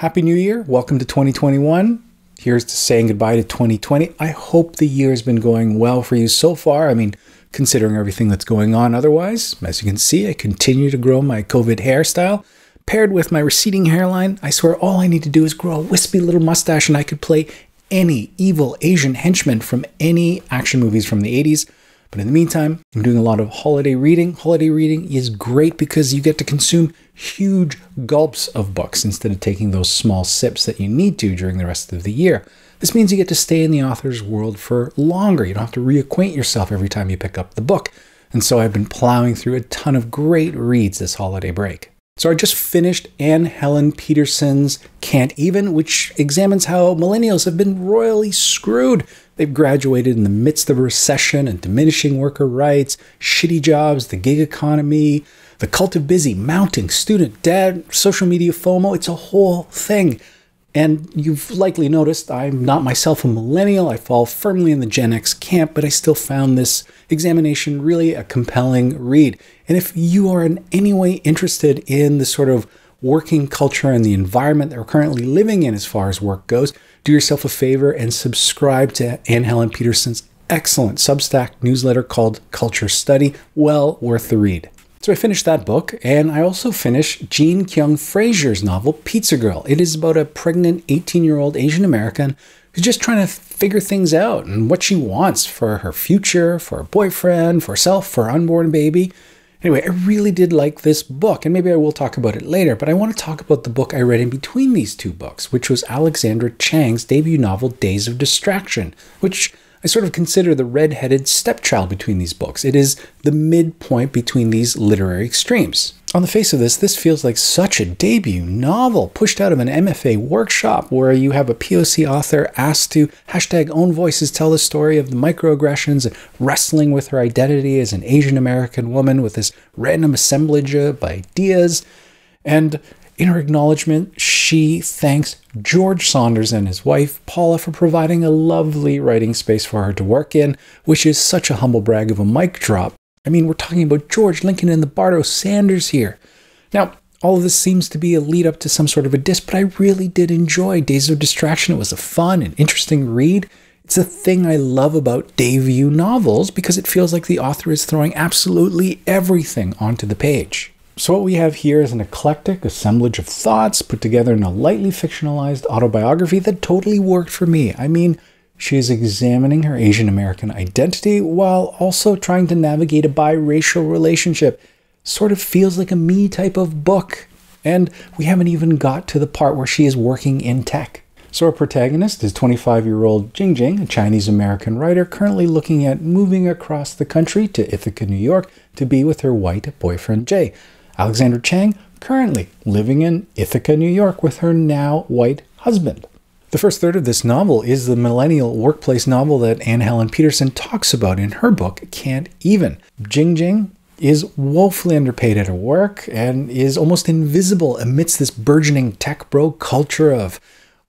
Happy New Year. Welcome to 2021. Here's to saying goodbye to 2020. I hope the year's been going well for you so far. I mean, considering everything that's going on otherwise, as you can see, I continue to grow my COVID hairstyle. Paired with my receding hairline, I swear all I need to do is grow a wispy little mustache and I could play any evil Asian henchman from any action movies from the 80s but in the meantime, I'm doing a lot of holiday reading. Holiday reading is great because you get to consume huge gulps of books instead of taking those small sips that you need to during the rest of the year. This means you get to stay in the author's world for longer. You don't have to reacquaint yourself every time you pick up the book. And so I've been plowing through a ton of great reads this holiday break. So I just finished Anne Helen Peterson's Can't Even, which examines how millennials have been royally screwed. They've graduated in the midst of a recession and diminishing worker rights, shitty jobs, the gig economy, the cult of busy, mounting student debt, social media FOMO. It's a whole thing. And you've likely noticed I'm not myself a millennial. I fall firmly in the Gen X camp, but I still found this examination really a compelling read. And if you are in any way interested in the sort of working culture and the environment that we're currently living in as far as work goes, do yourself a favor and subscribe to Anne Helen Peterson's excellent Substack newsletter called Culture Study. Well worth the read. So I finished that book, and I also finished Jean Kyung Fraser's novel Pizza Girl. It is about a pregnant 18 year old Asian American who's just trying to figure things out and what she wants for her future, for a boyfriend, for herself, for her unborn baby. Anyway, I really did like this book, and maybe I will talk about it later, but I want to talk about the book I read in between these two books, which was Alexandra Chang's debut novel, Days of Distraction, which I sort of consider the red-headed stepchild between these books. It is the midpoint between these literary extremes. On the face of this, this feels like such a debut novel pushed out of an MFA workshop where you have a POC author asked to hashtag own voices tell the story of the microaggressions and wrestling with her identity as an Asian American woman with this random assemblage of ideas. And in her acknowledgement, she thanks George Saunders and his wife, Paula, for providing a lovely writing space for her to work in, which is such a humble brag of a mic drop. I mean, we're talking about George Lincoln and the Bardo Sanders here. Now, all of this seems to be a lead up to some sort of a diss, but I really did enjoy Days of Distraction. It was a fun and interesting read. It's a thing I love about debut novels because it feels like the author is throwing absolutely everything onto the page. So, what we have here is an eclectic assemblage of thoughts put together in a lightly fictionalized autobiography that totally worked for me. I mean, she is examining her Asian American identity while also trying to navigate a biracial relationship. Sort of feels like a me type of book. And we haven't even got to the part where she is working in tech. So, our protagonist is 25 year old Jing Jing, a Chinese American writer currently looking at moving across the country to Ithaca, New York to be with her white boyfriend Jay. Alexander Chang, currently living in Ithaca, New York, with her now white husband. The first third of this novel is the millennial workplace novel that Anne Helen Peterson talks about in her book, Can't Even. Jing Jing is woefully underpaid at her work and is almost invisible amidst this burgeoning tech bro culture of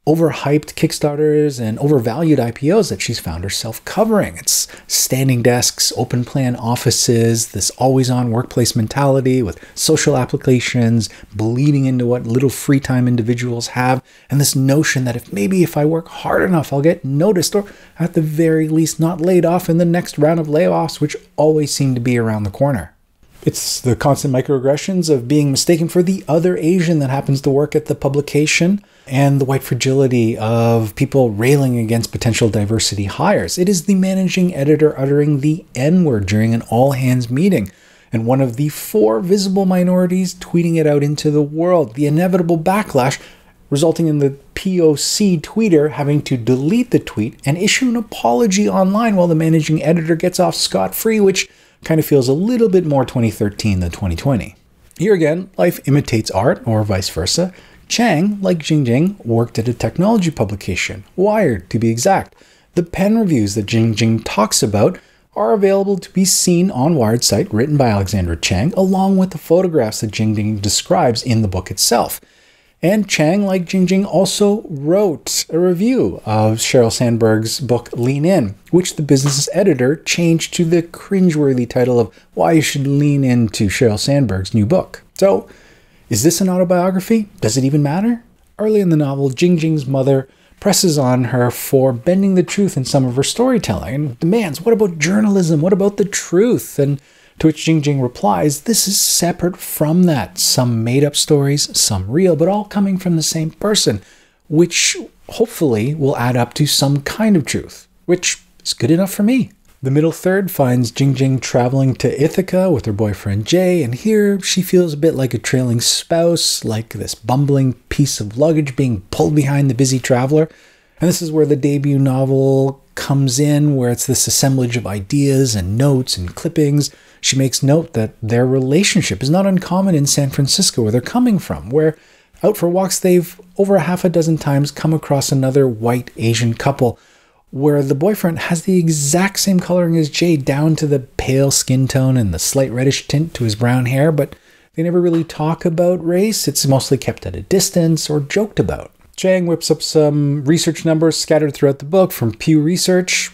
overhyped Kickstarters and overvalued IPOs that she's found herself covering. It's standing desks, open plan offices, this always on workplace mentality with social applications bleeding into what little free time individuals have, and this notion that if maybe if I work hard enough, I'll get noticed or at the very least not laid off in the next round of layoffs, which always seem to be around the corner. It's the constant microaggressions of being mistaken for the other Asian that happens to work at the publication and the white fragility of people railing against potential diversity hires. It is the managing editor uttering the N word during an all hands meeting and one of the four visible minorities tweeting it out into the world. The inevitable backlash resulting in the POC tweeter having to delete the tweet and issue an apology online while the managing editor gets off scot free, which kind of feels a little bit more 2013 than 2020. Here again, life imitates art, or vice versa. Chang, like Jingjing, worked at a technology publication, Wired to be exact. The pen reviews that Jingjing talks about are available to be seen on Wired's site written by Alexandra Chang, along with the photographs that Jingjing describes in the book itself. And Chang, like Jingjing, also wrote a review of Sheryl Sandberg's book Lean In, which the business's editor changed to the cringeworthy title of Why You Should Lean Into Sheryl Sandberg's New Book. So, is this an autobiography? Does it even matter? Early in the novel, Jingjing's mother presses on her for bending the truth in some of her storytelling and demands, what about journalism? What about the truth? And to which Jingjing replies, This is separate from that. Some made up stories, some real, but all coming from the same person, which hopefully will add up to some kind of truth, which is good enough for me. The middle third finds Jingjing traveling to Ithaca with her boyfriend Jay, and here she feels a bit like a trailing spouse, like this bumbling piece of luggage being pulled behind the busy traveler. And this is where the debut novel comes in where it's this assemblage of ideas and notes and clippings. She makes note that their relationship is not uncommon in San Francisco, where they're coming from, where out for walks they've over a half a dozen times come across another white Asian couple where the boyfriend has the exact same coloring as Jade, down to the pale skin tone and the slight reddish tint to his brown hair, but they never really talk about race. It's mostly kept at a distance or joked about. Chang whips up some research numbers scattered throughout the book from Pew Research.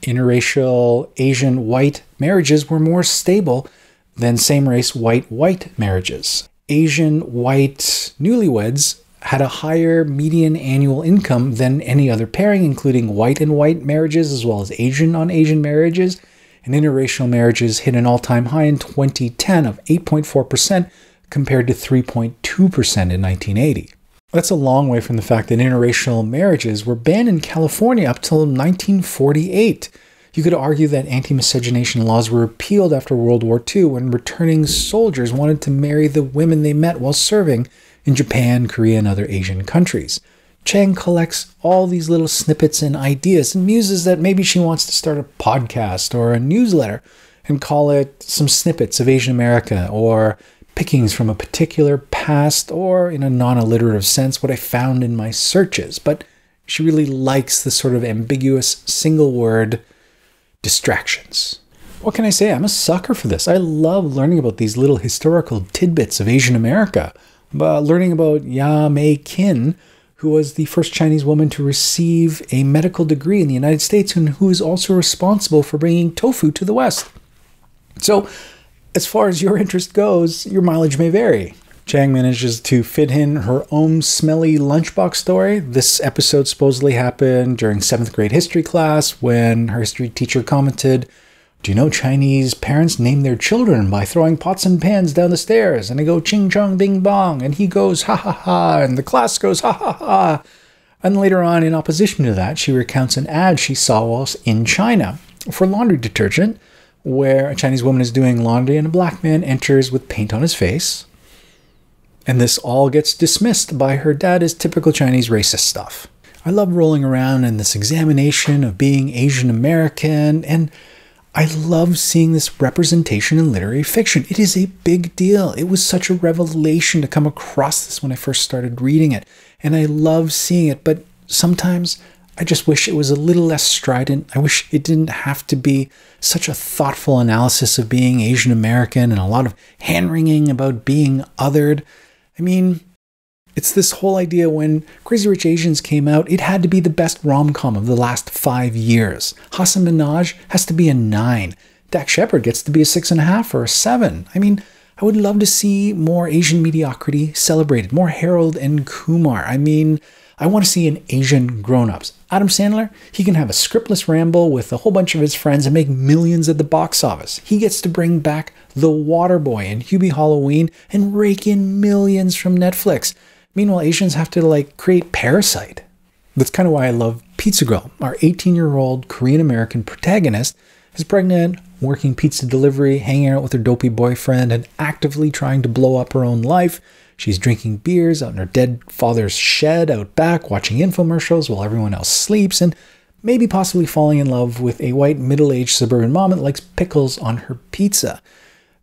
Interracial Asian white marriages were more stable than same race white white marriages. Asian white newlyweds had a higher median annual income than any other pairing, including white and white marriages, as well as Asian on Asian marriages. And interracial marriages hit an all time high in 2010 of 8.4% compared to 3.2% in 1980. That's a long way from the fact that interracial marriages were banned in California up till 1948. You could argue that anti miscegenation laws were repealed after World War II when returning soldiers wanted to marry the women they met while serving in Japan, Korea, and other Asian countries. Chang collects all these little snippets and ideas and muses that maybe she wants to start a podcast or a newsletter and call it Some Snippets of Asian America or pickings from a particular past or, in a non alliterative sense, what I found in my searches, but she really likes the sort of ambiguous single word distractions. What can I say? I'm a sucker for this. I love learning about these little historical tidbits of Asian America, but learning about Ya Mei Kin, who was the first Chinese woman to receive a medical degree in the United States and who is also responsible for bringing tofu to the West. So, as far as your interest goes, your mileage may vary. Chang manages to fit in her own smelly lunchbox story. This episode supposedly happened during seventh grade history class when her history teacher commented, Do you know Chinese parents name their children by throwing pots and pans down the stairs? And they go ching chong ding bong, and he goes ha ha ha, and the class goes ha ha ha. And later on, in opposition to that, she recounts an ad she saw whilst in China for laundry detergent where a Chinese woman is doing laundry and a black man enters with paint on his face. And this all gets dismissed by her dad as typical Chinese racist stuff. I love rolling around in this examination of being Asian American, and I love seeing this representation in literary fiction. It is a big deal. It was such a revelation to come across this when I first started reading it, and I love seeing it, but sometimes I just wish it was a little less strident. I wish it didn't have to be such a thoughtful analysis of being Asian American and a lot of hand wringing about being othered. I mean, it's this whole idea when Crazy Rich Asians came out, it had to be the best rom com of the last five years. Hassan Minaj has to be a nine. Dak Shepard gets to be a six and a half or a seven. I mean, I would love to see more Asian mediocrity celebrated, more Harold and Kumar. I mean, I want to see an Asian grown-ups. Adam Sandler, he can have a scriptless ramble with a whole bunch of his friends and make millions at the box office. He gets to bring back The Waterboy and Hubie Halloween and rake in millions from Netflix. Meanwhile, Asians have to like create Parasite. That's kind of why I love Pizza Girl. Our 18-year-old Korean-American protagonist is pregnant, working pizza delivery, hanging out with her dopey boyfriend, and actively trying to blow up her own life She's drinking beers out in her dead father's shed out back, watching infomercials while everyone else sleeps, and maybe possibly falling in love with a white middle aged suburban mom that likes pickles on her pizza.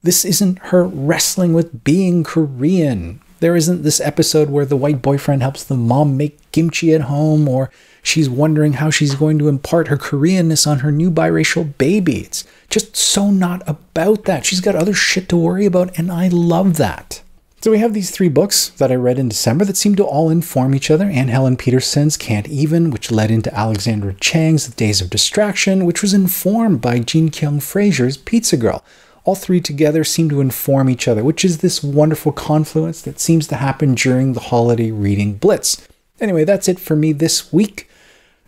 This isn't her wrestling with being Korean. There isn't this episode where the white boyfriend helps the mom make kimchi at home, or she's wondering how she's going to impart her Koreanness on her new biracial baby. It's just so not about that. She's got other shit to worry about, and I love that. So we have these three books that I read in December that seem to all inform each other, and Helen Peterson's Can't Even, which led into Alexandra Chang's The Days of Distraction, which was informed by Jean Kyung Fraser's Pizza Girl. All three together seem to inform each other, which is this wonderful confluence that seems to happen during the holiday reading blitz. Anyway, that's it for me this week.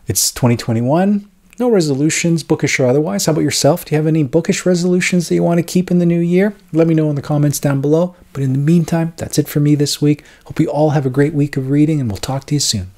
It's 2021. No resolutions, bookish or otherwise. How about yourself? Do you have any bookish resolutions that you want to keep in the new year? Let me know in the comments down below. But in the meantime, that's it for me this week. Hope you all have a great week of reading, and we'll talk to you soon.